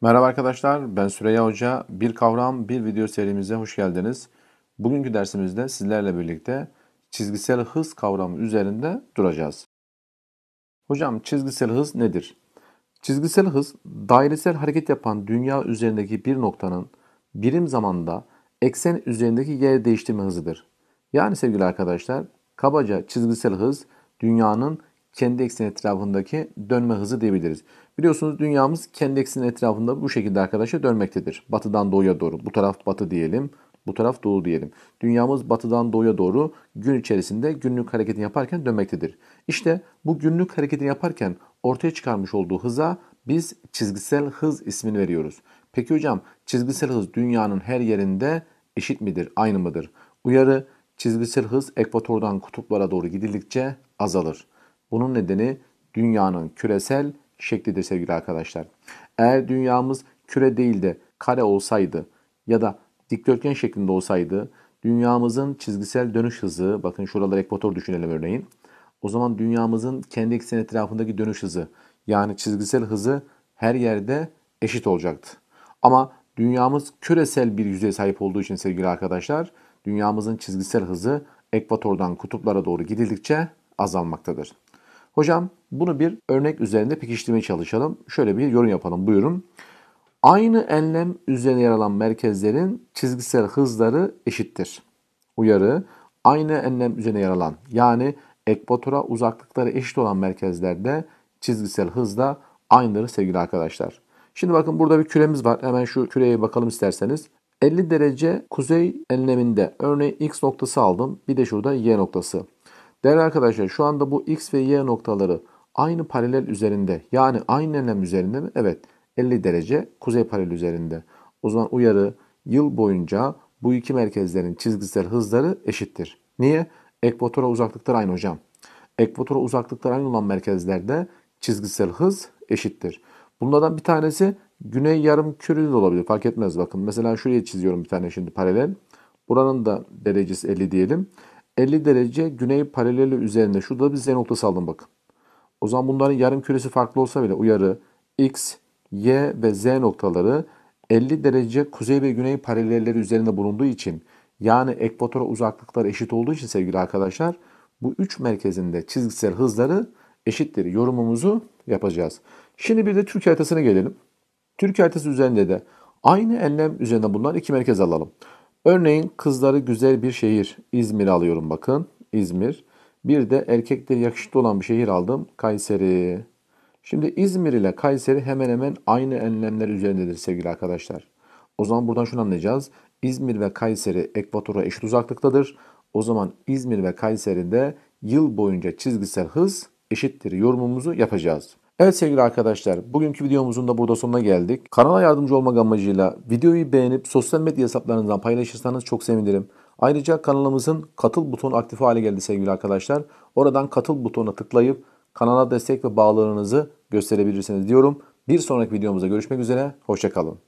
Merhaba arkadaşlar, ben Süreyya Hoca. Bir kavram, bir video serimize hoş geldiniz. Bugünkü dersimizde sizlerle birlikte çizgisel hız kavramı üzerinde duracağız. Hocam çizgisel hız nedir? Çizgisel hız, dairesel hareket yapan dünya üzerindeki bir noktanın birim zamanda eksen üzerindeki yer değiştirme hızıdır. Yani sevgili arkadaşlar, kabaca çizgisel hız dünyanın kendi ekseni etrafındaki dönme hızı diyebiliriz. Biliyorsunuz dünyamız kendi etrafında bu şekilde arkadaşlar dönmektedir. Batıdan doğuya doğru. Bu taraf batı diyelim. Bu taraf doğu diyelim. Dünyamız batıdan doğuya doğru gün içerisinde günlük hareketini yaparken dönmektedir. İşte bu günlük hareketini yaparken ortaya çıkarmış olduğu hıza biz çizgisel hız ismini veriyoruz. Peki hocam çizgisel hız dünyanın her yerinde eşit midir, aynı mıdır? Uyarı çizgisel hız ekvatordan kutuplara doğru gidildikçe azalır. Bunun nedeni dünyanın küresel şeklidir sevgili arkadaşlar. Eğer dünyamız küre değil de kare olsaydı ya da dikdörtgen şeklinde olsaydı dünyamızın çizgisel dönüş hızı bakın şuralar ekvator düşünelim örneğin. O zaman dünyamızın kendi ekseni etrafındaki dönüş hızı yani çizgisel hızı her yerde eşit olacaktı. Ama dünyamız küresel bir yüzeye sahip olduğu için sevgili arkadaşlar dünyamızın çizgisel hızı ekvatordan kutuplara doğru gidildikçe azalmaktadır. Hocam bunu bir örnek üzerinde pekiştirmeye çalışalım. Şöyle bir yorum yapalım. Buyurun. Aynı enlem üzerine yer alan merkezlerin çizgisel hızları eşittir. Uyarı. Aynı enlem üzerine yer alan yani ekvatora uzaklıkları eşit olan merkezlerde çizgisel hız da aynıdır sevgili arkadaşlar. Şimdi bakın burada bir küremiz var. Hemen şu küreye bakalım isterseniz. 50 derece kuzey enleminde örneğin x noktası aldım. Bir de şurada y noktası. Değerli arkadaşlar şu anda bu x ve y noktaları aynı paralel üzerinde yani aynı enlem üzerinde mi? Evet 50 derece kuzey paralel üzerinde. O zaman uyarı yıl boyunca bu iki merkezlerin çizgisel hızları eşittir. Niye? Ekvatora uzaklıklar aynı hocam. Ekvatora uzaklıklar aynı olan merkezlerde çizgisel hız eşittir. Bunlardan bir tanesi güney yarım küreli de olabilir. Fark etmez bakın. Mesela şuraya çiziyorum bir tane şimdi paralel. Buranın da derecesi 50 diyelim. 50 derece güney paraleli üzerinde. Şurada bir z noktası aldım bakın. O zaman bunların yarım küresi farklı olsa bile uyarı x, y ve z noktaları 50 derece kuzey ve güney paralelleri üzerinde bulunduğu için yani ekvatora uzaklıkları eşit olduğu için sevgili arkadaşlar bu üç merkezinde çizgisel hızları eşittir yorumumuzu yapacağız. Şimdi bir de Türkiye haritasına gelelim. Türkiye haritası üzerinde de aynı enlem üzerinde bulunan iki merkez alalım. Örneğin kızları güzel bir şehir. İzmir alıyorum bakın. İzmir. Bir de erkekleri yakışıklı olan bir şehir aldım. Kayseri. Şimdi İzmir ile Kayseri hemen hemen aynı enlemler üzerindedir sevgili arkadaşlar. O zaman buradan şunu anlayacağız. İzmir ve Kayseri ekvatora eşit uzaklıktadır. O zaman İzmir ve Kayseri'de yıl boyunca çizgisel hız eşittir yorumumuzu yapacağız. Evet sevgili arkadaşlar, bugünkü videomuzun da burada sonuna geldik. Kanala yardımcı olmak amacıyla videoyu beğenip sosyal medya hesaplarınızdan paylaşırsanız çok sevinirim. Ayrıca kanalımızın katıl butonu aktif hale geldi sevgili arkadaşlar. Oradan katıl butonuna tıklayıp kanala destek ve bağlarınızı gösterebilirsiniz diyorum. Bir sonraki videomuzda görüşmek üzere, hoşçakalın.